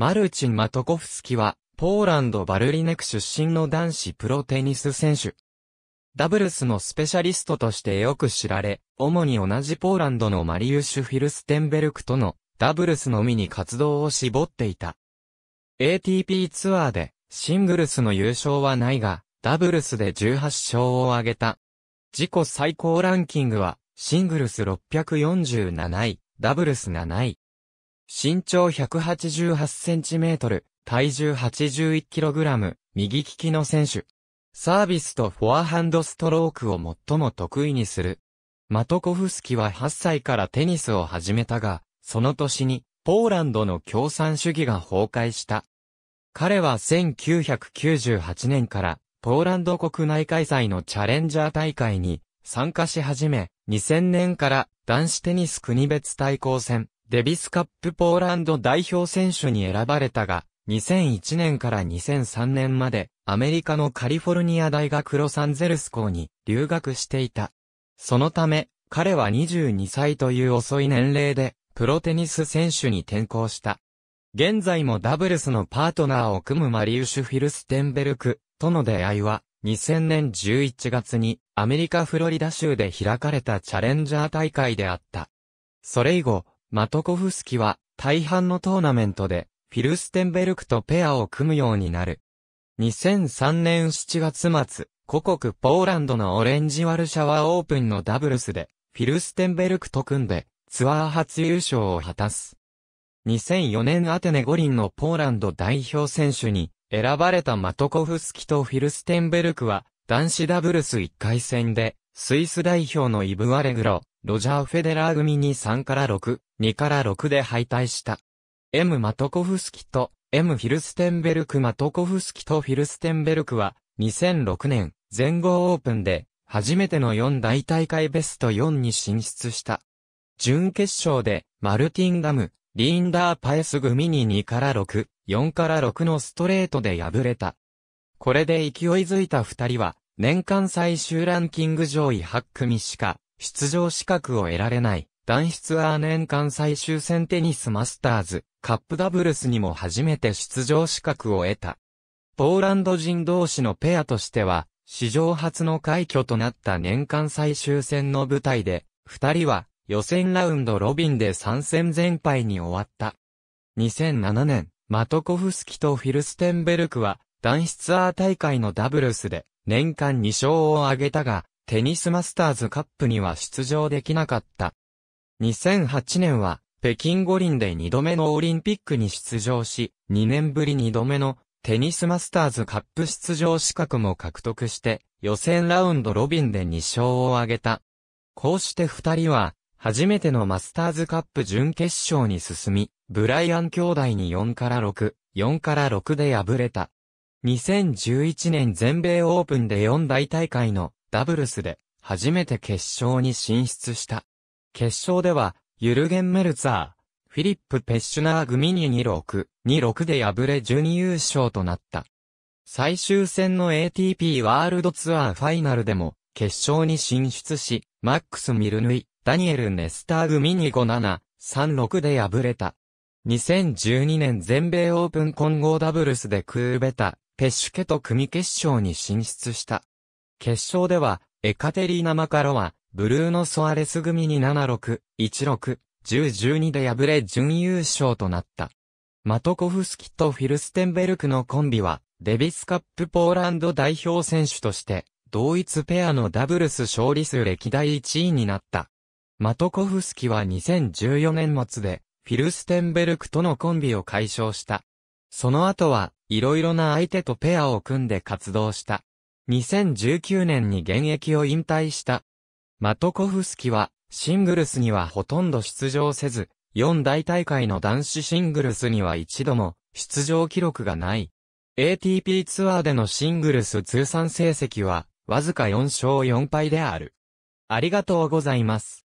マルチン・マトコフスキは、ポーランド・バルリネク出身の男子プロテニス選手。ダブルスのスペシャリストとしてよく知られ、主に同じポーランドのマリウシュ・フィルステンベルクとのダブルスのみに活動を絞っていた。ATP ツアーでシングルスの優勝はないが、ダブルスで18勝を挙げた。自己最高ランキングはシングルス647位、ダブルス7位。身長188センチメートル、体重81キログラム、右利きの選手。サービスとフォアハンドストロークを最も得意にする。マトコフスキは8歳からテニスを始めたが、その年に、ポーランドの共産主義が崩壊した。彼は1998年から、ポーランド国内開催のチャレンジャー大会に参加し始め、2000年から男子テニス国別対抗戦、デビスカップポーランド代表選手に選ばれたが、2001年から2003年までアメリカのカリフォルニア大学ロサンゼルス校に留学していた。そのため、彼は22歳という遅い年齢で、プロテニス選手に転向した。現在もダブルスのパートナーを組むマリウシュ・フィルステンベルクとの出会いは、2000年11月にアメリカフロリダ州で開かれたチャレンジャー大会であった。それ以後、マトコフスキは大半のトーナメントでフィルステンベルクとペアを組むようになる。2003年7月末、故国ポーランドのオレンジワルシャワーオープンのダブルスでフィルステンベルクと組んでツアー初優勝を果たす。2004年アテネ五輪のポーランド代表選手に選ばれたマトコフスキとフィルステンベルクは男子ダブルス1回戦でスイス代表のイブ・アレグロ、ロジャー・フェデラー組に3から6、2から6で敗退した。M・ マトコフスキと M・ フィルステンベルク・マトコフスキとフィルステンベルクは2006年全豪オープンで初めての4大大会ベスト4に進出した。準決勝でマルティンガム、リーンダー・パエス組に2から6、4から6のストレートで敗れた。これで勢いづいた二人は、年間最終ランキング上位8組しか出場資格を得られない、男子ツアー年間最終戦テニスマスターズ、カップダブルスにも初めて出場資格を得た。ポーランド人同士のペアとしては、史上初の快挙となった年間最終戦の舞台で、二人は予選ラウンドロビンで3戦全敗に終わった。2007年、マトコフスキとフィルステンベルクは、男子ツアー大会のダブルスで、年間2勝を挙げたが、テニスマスターズカップには出場できなかった。2008年は、北京五輪で2度目のオリンピックに出場し、2年ぶり2度目のテニスマスターズカップ出場資格も獲得して、予選ラウンドロビンで2勝を挙げた。こうして二人は、初めてのマスターズカップ準決勝に進み、ブライアン兄弟に4から6、4から6で敗れた。2011年全米オープンで4大大会のダブルスで初めて決勝に進出した。決勝では、ユルゲン・メルツァー、フィリップ・ペッシュナー組に26、26で敗れ準優勝となった。最終戦の ATP ワールドツアーファイナルでも、決勝に進出し、マックス・ミルヌイ、ダニエル・ネスター組に57、36で敗れた。2012年全米オープン混合ダブルスでクーベタ、ペッシュケと組決勝に進出した。決勝では、エカテリーナ・マカロワ、ブルーノ・ソアレス組に76、16、10、12で敗れ準優勝となった。マトコフスキとフィルステンベルクのコンビは、デビスカップポーランド代表選手として、同一ペアのダブルス勝利数歴代1位になった。マトコフスキは2014年末で、フィルステンベルクとのコンビを解消した。その後は、いろいろな相手とペアを組んで活動した。2019年に現役を引退した。マトコフスキは、シングルスにはほとんど出場せず、4大大会の男子シングルスには一度も出場記録がない。ATP ツアーでのシングルス通算成績は、わずか4勝4敗である。ありがとうございます。